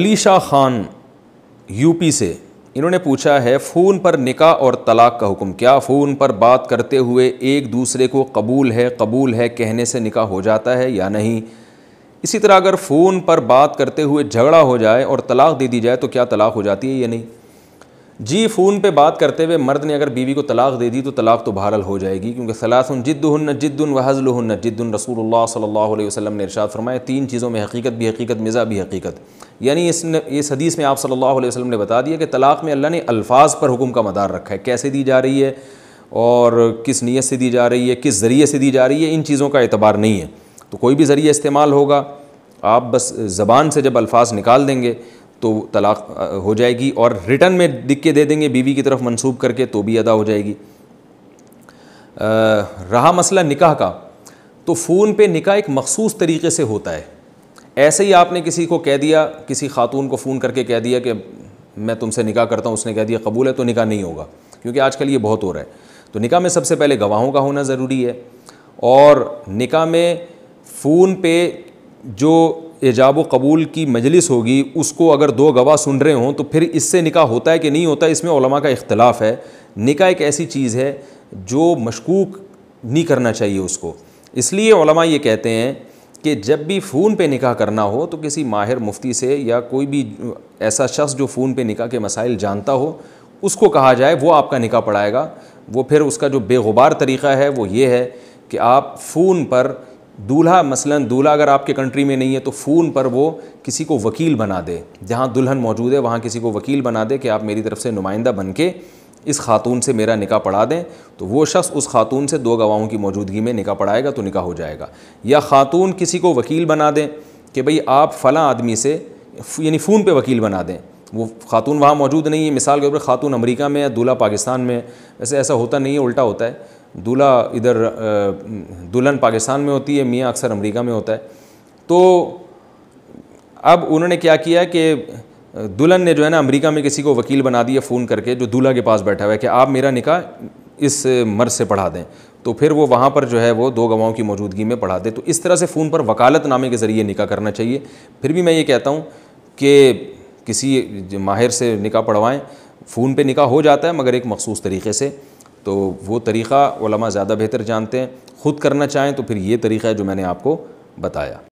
Ali Shah Khan UP से इन्होंने पूछा है फ़ोन पर निका और तलाक का हुक्म क्या फ़ोन पर बात करते हुए एक दूसरे को कबूल है कबूल है कहने से निका हो जाता है या नहीं इसी तरह अगर फ़ोन पर बात करते हुए झगड़ा हो जाए और तलाक दे दी जाए तो क्या तलाक हो जाती है या नहीं जी फ़ोन पे बात करते हुए मर्द ने अगर बीवी को तलाक़ दे दी तो तलाक़ तो बहरल हो जाएगी क्योंकि सलासन जिद्दन जिद्दन वहज़ल जिद्दन रसूल सल्ला वसम ने इरशाद फरमाए तीन चीज़ों में हकीकत भी हकीकत मिज़ा भी हकीकत यानी इसने इस हदीस में आप सल्ला वसम ने बता दिया कि तलाक़ में अल्लाह ने अल्फाज पर हुक्म का मदार रखा है कैसे दी जा रही है और किस नीयत से दी जा रही है किस ज़रिए से दी जा रही है इन चीज़ों का एतबार नहीं है तो कोई भी ज़रिए इस्तेमाल होगा आप बस ज़बान से जब अल्फाज निकाल देंगे तो तलाक हो जाएगी और रिटर्न में दिख के दे देंगे बीवी की तरफ मंसूब करके तो भी अदा हो जाएगी आ, रहा मसला निकाह का तो फ़ोन पे निकाह एक मखसूस तरीके से होता है ऐसे ही आपने किसी को कह दिया किसी खातून को फ़ोन करके कह दिया कि मैं तुमसे निकाह करता हूँ उसने कह दिया कबूल है तो निकाह नहीं होगा क्योंकि आजकल ये बहुत हो रहा है तो निकाह में सबसे पहले गवाहों का होना ज़रूरी है और निकाह में फ़ोन पे जो एजाब कबूल की मजलिस होगी उसको अगर दो गवाह सुन रहे हों तो फिर इससे निका होता है कि नहीं होता इसमें ओलमा का इख्तलाफ है निका एक ऐसी चीज़ है जो मशकूक नहीं करना चाहिए उसको इसलिए ओलमा ये कहते हैं कि जब भी फ़ोन पे निकाह करना हो तो किसी माहिर मुफ्ती से या कोई भी ऐसा शख्स जो फ़ोन पे निकाह के मसाइल जानता हो उसको कहा जाए वो आपका निकाह पढ़ाएगा वो फिर उसका जो बेगुबार तरीक़ा है वो ये है कि आप फ़ोन पर दूल्हा मसलन दूल्हा अगर आपके कंट्री में नहीं है तो फ़ोन पर वो किसी को वकील बना दे जहाँ दुल्हन मौजूद है वहाँ किसी को वकील बना दे कि आप मेरी तरफ से नुमाइंदा बन के इस खातून से मेरा निका पढ़ा दें तो वो शख्स उस खातून से दो गवाहों की मौजूदगी में निका पढ़ाएगा तो निका हो जाएगा या खातून किसी को वकील बना दें कि भाई आप फ़लाँ आदमी से यानी फ़ोन पर वकील बना दें वो खातून वहाँ मौजूद नहीं है मिसाल के तौर पर खातून अमरीका में या दूल्हा पाकिस्तान में वैसे ऐसा होता नहीं है उल्टा होता है दूल्हा इधर दुल्हन पाकिस्तान में होती है मियाँ अक्सर अमेरिका में होता है तो अब उन्होंने क्या किया है कि दुल्हन ने जो है ना अमेरिका में किसी को वकील बना दिया फ़ोन करके जो दूल्हा के पास बैठा हुआ है कि आप मेरा निकाह इस मर्ज से पढ़ा दें तो फिर वो वहाँ पर जो है वो दो गवाहों की मौजूदगी में पढ़ा दे तो इस तरह से फ़ोन पर वकालत नामे के ज़रिए निकाह करना चाहिए फिर भी मैं ये कहता हूँ कि किसी माहिर से निकाह पढ़वाएँ फ़ोन पर निकाह हो जाता है मगर एक मखसूस तरीके से तो वो तरीक़ा ज़्यादा बेहतर जानते हैं ख़ुद करना चाहें तो फिर ये तरीक़ा है जो मैंने आपको बताया